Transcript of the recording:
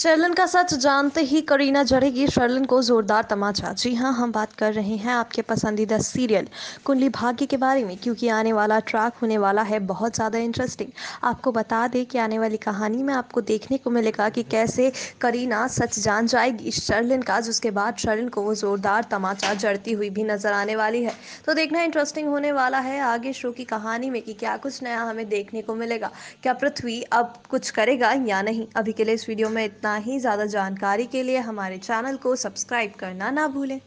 शर्लन का सच जानते ही करीना जड़ेगी शर्लन को जोरदार तमाचा जी हाँ हम बात कर रहे हैं आपके पसंदीदा सीरियल कुंडली भाग्य के बारे में क्योंकि आने वाला ट्रैक होने वाला है बहुत ज़्यादा इंटरेस्टिंग आपको बता दें कि आने वाली कहानी में आपको देखने को मिलेगा कि कैसे करीना सच जान जाएगी शर्लिन का जिसके बाद शर्लिन को वो ज़ोरदार तमाचा जड़ती हुई भी नज़र आने वाली है तो देखना इंटरेस्टिंग होने वाला है आगे शो की कहानी में कि क्या कुछ नया हमें देखने को मिलेगा क्या पृथ्वी अब कुछ करेगा या नहीं अभी के लिए इस वीडियो में उतना ही ज़्यादा जानकारी के लिए हमारे चैनल को सब्सक्राइब करना ना भूलें